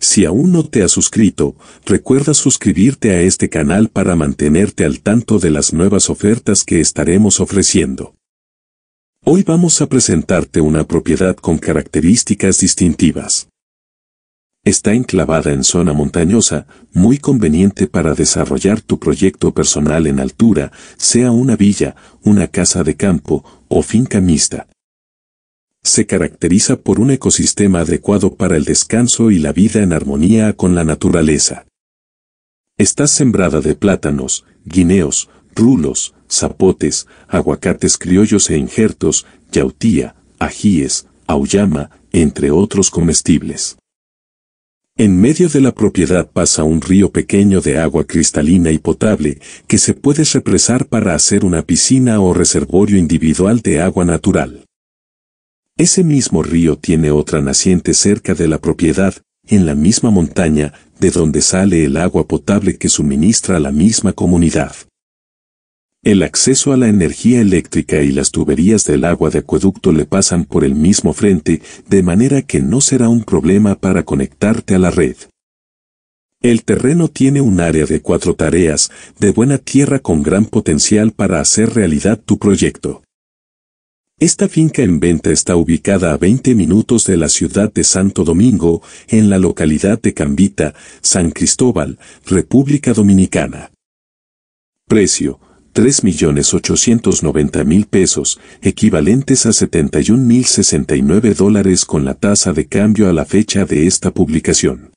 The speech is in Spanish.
Si aún no te has suscrito, recuerda suscribirte a este canal para mantenerte al tanto de las nuevas ofertas que estaremos ofreciendo. Hoy vamos a presentarte una propiedad con características distintivas. Está enclavada en zona montañosa, muy conveniente para desarrollar tu proyecto personal en altura, sea una villa, una casa de campo o finca mixta se caracteriza por un ecosistema adecuado para el descanso y la vida en armonía con la naturaleza. Está sembrada de plátanos, guineos, rulos, zapotes, aguacates criollos e injertos, yautía, ajíes, auyama, entre otros comestibles. En medio de la propiedad pasa un río pequeño de agua cristalina y potable, que se puede represar para hacer una piscina o reservorio individual de agua natural. Ese mismo río tiene otra naciente cerca de la propiedad, en la misma montaña, de donde sale el agua potable que suministra a la misma comunidad. El acceso a la energía eléctrica y las tuberías del agua de acueducto le pasan por el mismo frente, de manera que no será un problema para conectarte a la red. El terreno tiene un área de cuatro tareas, de buena tierra con gran potencial para hacer realidad tu proyecto. Esta finca en venta está ubicada a 20 minutos de la ciudad de Santo Domingo, en la localidad de Cambita, San Cristóbal, República Dominicana. Precio, 3.890.000 pesos, equivalentes a 71.069 dólares con la tasa de cambio a la fecha de esta publicación.